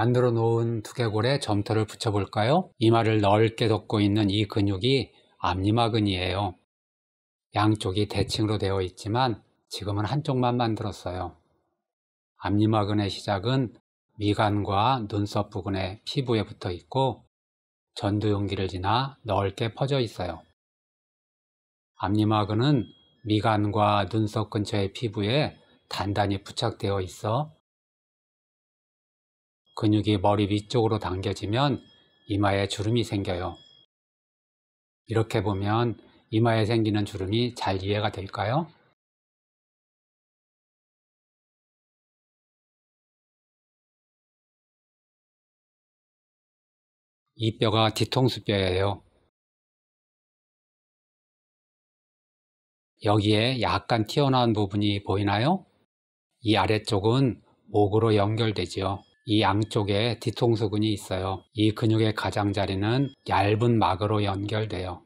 만들어 놓은 두개골에 점토를 붙여볼까요? 이마를 넓게 덮고 있는 이 근육이 앞니마근이에요. 양쪽이 대칭으로 되어 있지만 지금은 한쪽만 만들었어요. 앞니마근의 시작은 미간과 눈썹 부근의 피부에 붙어 있고 전두용기를 지나 넓게 퍼져 있어요. 앞니마근은 미간과 눈썹 근처의 피부에 단단히 부착되어 있어 근육이 머리 위쪽으로 당겨지면 이마에 주름이 생겨요. 이렇게 보면 이마에 생기는 주름이 잘 이해가 될까요? 이 뼈가 뒤통수 뼈예요. 여기에 약간 튀어나온 부분이 보이나요? 이 아래쪽은 목으로 연결되지요. 이 양쪽에 뒤통수근이 있어요. 이 근육의 가장자리는 얇은 막으로 연결돼요.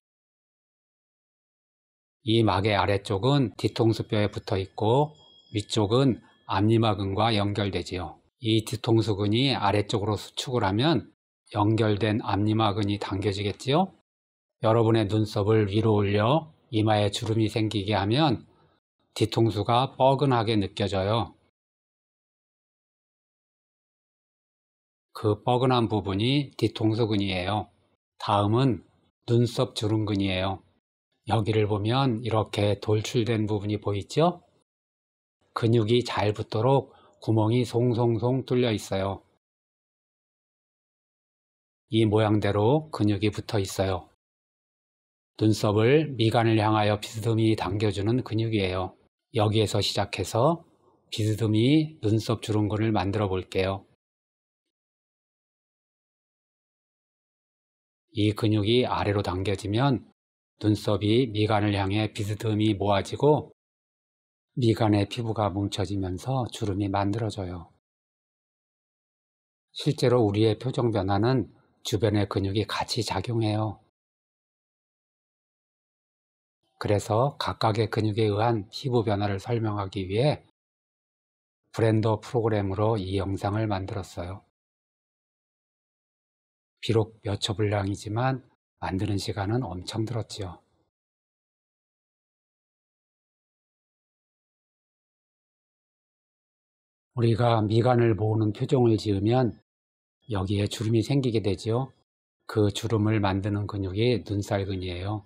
이 막의 아래쪽은 뒤통수뼈에 붙어 있고 위쪽은 앞니막근과 연결되지요. 이 뒤통수근이 아래쪽으로 수축을 하면 연결된 앞니막근이 당겨지겠지요. 여러분의 눈썹을 위로 올려 이마에 주름이 생기게 하면 뒤통수가 뻐근하게 느껴져요. 그 뻐근한 부분이 뒤통수근이에요. 다음은 눈썹 주름근이에요. 여기를 보면 이렇게 돌출된 부분이 보이죠? 근육이 잘 붙도록 구멍이 송송송 뚫려 있어요. 이 모양대로 근육이 붙어 있어요. 눈썹을 미간을 향하여 비스듬히 당겨주는 근육이에요. 여기에서 시작해서 비스듬히 눈썹 주름근을 만들어 볼게요. 이 근육이 아래로 당겨지면 눈썹이 미간을 향해 비스듬히 모아지고 미간의 피부가 뭉쳐지면서 주름이 만들어져요. 실제로 우리의 표정 변화는 주변의 근육이 같이 작용해요. 그래서 각각의 근육에 의한 피부 변화를 설명하기 위해 브랜더 프로그램으로 이 영상을 만들었어요. 비록 몇 초 분량이지만 만드는 시간은 엄청 들었지요. 우리가 미간을 모으는 표정을 지으면 여기에 주름이 생기게 되지요. 그 주름을 만드는 근육이 눈살근이에요.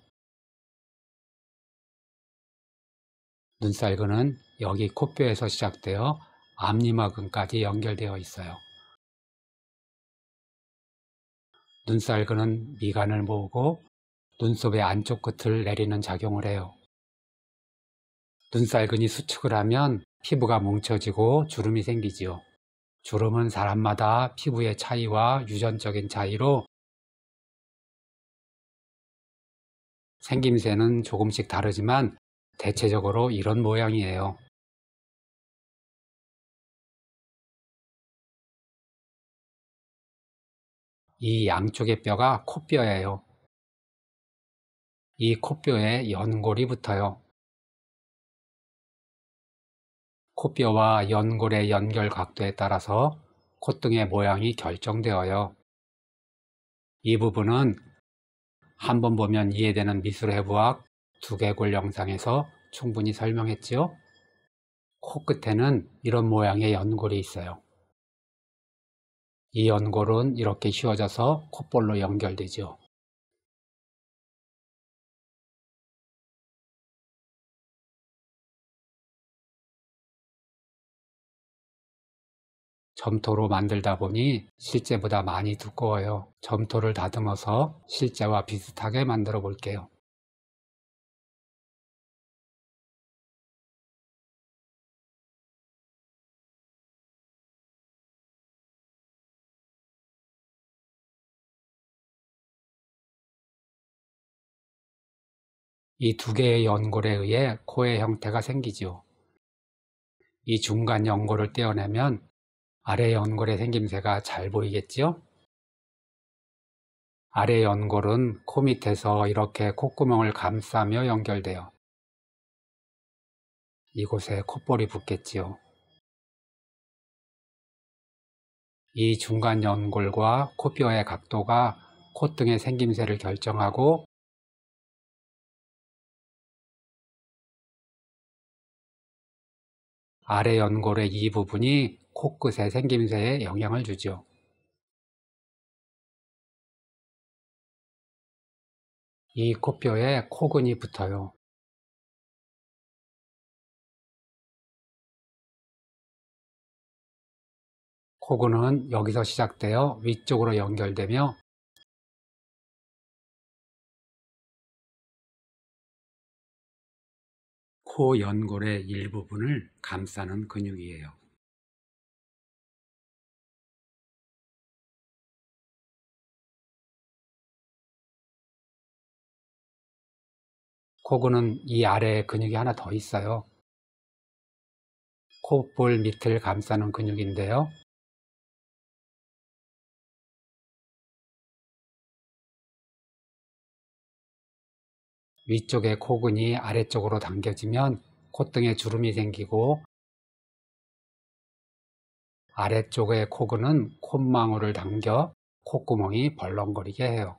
눈살근은 여기 코뼈에서 시작되어 앞니마근까지 연결되어 있어요. 눈살근은 미간을 모으고 눈썹의 안쪽 끝을 내리는 작용을 해요. 눈살근이 수축을 하면 피부가 뭉쳐지고 주름이 생기지요. 주름은 사람마다 피부의 차이와 유전적인 차이로 생김새는 조금씩 다르지만 대체적으로 이런 모양이에요. 이 양쪽의 뼈가 코뼈예요. 이 코뼈에 연골이 붙어요. 코뼈와 연골의 연결 각도에 따라서 콧등의 모양이 결정되어요. 이 부분은 한번 보면 이해되는 미술해부학 두개골 영상에서 충분히 설명했지요. 코끝에는 이런 모양의 연골이 있어요. 이 연골은 이렇게 휘어져서 콧볼로 연결되죠. 점토로 만들다 보니 실제보다 많이 두꺼워요. 점토를 다듬어서 실제와 비슷하게 만들어 볼게요. 이두 개의 연골에 의해 코의 형태가 생기지요. 이 중간 연골을 떼어내면 아래 연골의 생김새가 잘 보이겠지요? 아래 연골은 코 밑에서 이렇게 콧구멍을 감싸며 연결되어 이곳에 콧볼이 붙겠지요. 이 중간 연골과 코뼈의 각도가 콧등의 생김새를 결정하고 아래 연골의 이 부분이 코끝의 생김새에 영향을 주죠. 이 코뼈에 코근이 붙어요. 코근은 여기서 시작되어 위쪽으로 연결되며 코 연골의 일부분을 감싸는 근육이에요. 코근은이 아래에 근육이 하나 더 있어요. 콧볼 밑을 감싸는 근육인데요. 위쪽에 코근이 아래쪽으로 당겨지면 콧등에 주름이 생기고 아래쪽의 코근은 콧망울을 당겨 콧구멍이 벌렁거리게 해요.